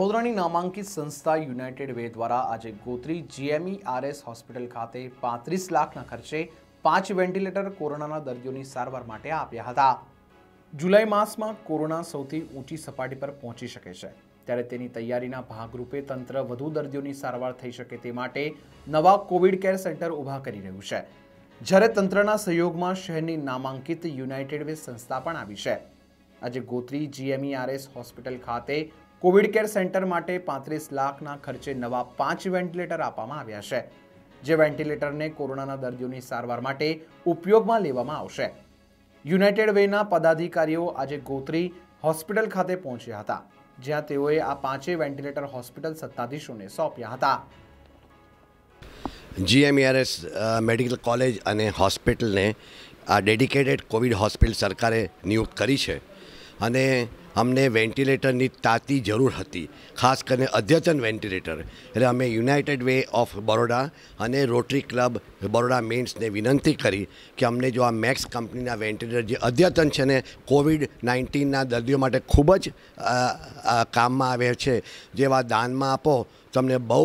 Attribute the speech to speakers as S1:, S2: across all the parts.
S1: વડોદરાની નામાંકિત સંસ્થા યુનાઇટેડ વે દ્વારા આજે ગોત્રી જીએમઈ આરએસ હોસ્પિટલ ખાતે પાંત્રીસ લાખના ખર્ચે પાંચ વેન્ટિલેટર કોરોનાના દર્દીઓની સારવાર માટે આપ્યા હતા જુલાઈ માસમાં કોરોના સૌથી ઊંચી સપાટી પર પહોંચી શકે છે ત્યારે તેની તૈયારીના ભાગરૂપે તંત્ર વધુ દર્દીઓની સારવાર થઈ શકે તે માટે નવા કોવિડ કેર સેન્ટર ઊભા કરી રહ્યું છે જ્યારે તંત્રના સહયોગમાં શહેરની નામાંકિત યુનાઇટેડ વે સંસ્થા પણ આવી છે આજે ગોત્રી જીએમઈઆરએસ હોસ્પિટલ ખાતે કોવિડ કેર સેન્ટર માટે પાંત્રીસ લાખના ખર્ચે નવા પાંચ વેન્ટિલેટર આપવામાં આવ્યા છે જે વેન્ટિલેટરને કોરોનાના દર્દીઓની સારવાર માટે ઉપયોગમાં લેવામાં આવશે યુનાઇટેડ વેના પદાધિકારીઓ આજે ગોત્રી હોસ્પિટલ ખાતે પહોંચ્યા હતા જ્યાં તેઓએ આ પાંચેય વેન્ટિલેટર હોસ્પિટલ સત્તાધીશોને સોંપ્યા હતા
S2: જીએમઈઆરએસ મેડિકલ કોલેજ અને હોસ્પિટલને આ ડેડિકેટેડ કોવિડ હોસ્પિટલ સરકારે નિયુક્ત કરી છે અને અમને વેન્ટિલેટરની તાતી જરૂર હતી ખાસ કરીને અદ્યતન વેન્ટિલેટર એટલે અમે યુનાઇટેડ વે ઓફ બરોડા અને રોટરી ક્લબ બરોડા મેન્સને વિનંતી કરી કે અમને જો આ મેક્સ કંપનીના વેન્ટિલેટર જે અદ્યતન છે ને કોવિડ નાઇન્ટીનના દર્દીઓ માટે ખૂબ જ કામમાં આવે છે જેવા દાનમાં આપો તમને બહુ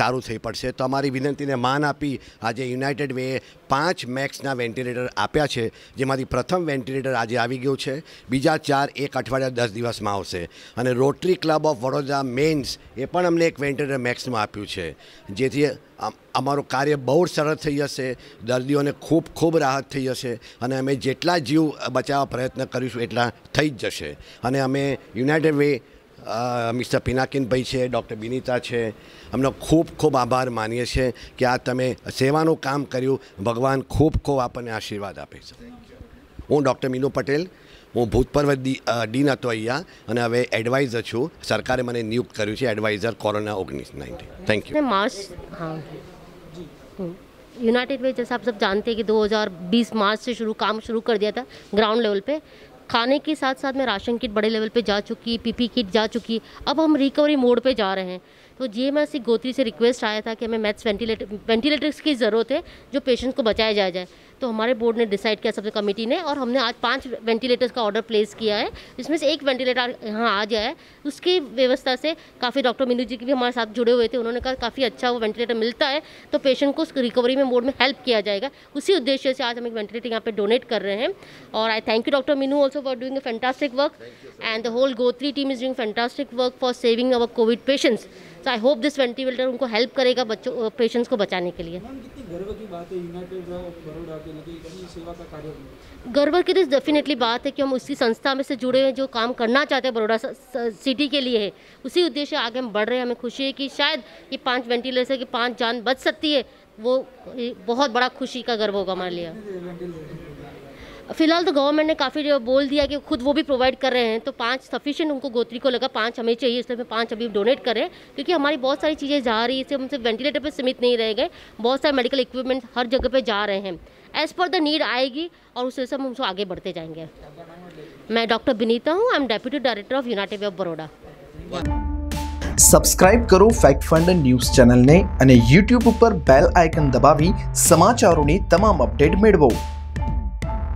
S2: સારું થઈ પડશે તમારી વિનંતીને માન આપી આજે યુનાઇટેડ વે પાંચ મેક્સના વેન્ટિલેટર આપ્યા છે જેમાંથી પ્રથમ વેન્ટિલેટર આજે આવી ગયું છે બીજા ચાર એક અઠવાડિયા દસ દિવસમાં આવશે અને rotary club of Vadodara men's એ પણ અમને એક વેન્ટિલેટર મેક્સમાં આપ્યું છે જેથી અમારું કાર્ય બહુ સરળ થઈ જશે દર્દીઓને ખૂબ ખૂબ રાહત થઈ જશે અને અમે જેટલા જીવ બચાવવા પ્રયત્ન કરીશું એટલા થઈ જ જશે અને અમે યુનાઇટેડ વે આ મિસ્ટર પિનાકેન ભાઈ છે ડોક્ટર બીનીતા છે અમને ખૂબ ખૂબ આભાર માન્ય છે કે આ તમે સેવાનો કામ કર્યું ભગવાન ખૂબ કો આપને આશીર્વાદ આપે છે હું ડોક્ટર મીનો પટેલ હું ભૂત પરવદી ડી નતો અહીંયા અને હવે એડવાઇઝ છું સરકારે મને નિયુક્ત કર્યું છે adviser corona 19 90 thank you March
S3: હા જી યુનાઇટેડ વેજ સબ સબ જાણતે કે 2020 માર્ચ સે શુરુ કામ શુરુ કર દિયા થા ગ્રાઉન્ડ લેવલ પે खाने के साथ साथ में राशन किट बड़े लेवल पे जा चुकी है पीपी किट जा चुकी है अब हम रिकवरी मोड पे जा रहे हैं तो जी एम गोत्री से रिक्वेस्ट आया था कि हमें मैथ्स वेंटिलेटर वेंटिलेटर्स की ज़रूरत है जो पेशेंट्स को बचाया जाए तो हमारे बोर्ड ने डिसाइड किया सबसे कमेटी ने और हमने आज पाँच वेंटिलेटर्स का ऑर्डर प्लेस किया है जिसमें से एक वेंटिलेटर यहाँ आ जाए उसकी व्यवस्था से काफ़ी डॉक्टर मीनू जी के भी हमारे साथ जुड़े हुए थे उन्होंने कहा काफ़ी अच्छा वो वेंटिलेटर मिलता है तो पेशेंट को उस रिकवरी में बोर्ड में हेल्प किया जाएगा उसी उद्देश्य से आज हम एक वेंटिलेटर यहाँ पर डोनेट कर रहे हैं और I thank you doctor Meenu also for doing fantastic work and the whole Gotri team is doing fantastic work for saving our covid patients तो आई होप दिस वेंटिलेटर उनको हेल्प करेगा बच्चों पेशेंट्स को बचाने के लिए गर्व की तो डेफिनेटली बात है कि हम उसी संस्था में से जुड़े हुए जो काम करना चाहते हैं बड़ोड़ा सिटी के लिए है उसी उद्देश्य आगे हम बढ़ रहे हैं हमें खुशी है कि शायद ये पाँच वेंटिलेटर की पाँच जान बच सकती है वो बहुत बड़ा खुशी का गर्व होगा हमारे लिए फिलहाल तो गवर्नमेंट ने काफ़ी बोल दिया कि खुद वो भी प्रोवाइड कर रहे हैं तो पाँच सफिशिएंट उनको गोत्री को लगा पाँच हमें चाहिए इसलिए हमें पाँच अभी डोनेट करें क्योंकि हमारी बहुत सारी चीज़ें जा रही है इससे हमसे वेंटिलेटर पर सीमित नहीं रह गए बहुत सारे मेडिकल इक्विपमेंट हर जगह पर जा रहे हैं एज़ पर द नीड आएगी और उससे हम उसको आगे बढ़ते जाएंगे मैं डॉक्टर विनीता हूँ I am deputy director of United of Baroda
S1: करो फैक्ट फंड न्यूज चैनल ने यूट्यूब पर बेल आइकन આઇકન समाचारों સમાચારોની तमाम अपडेट મેળવો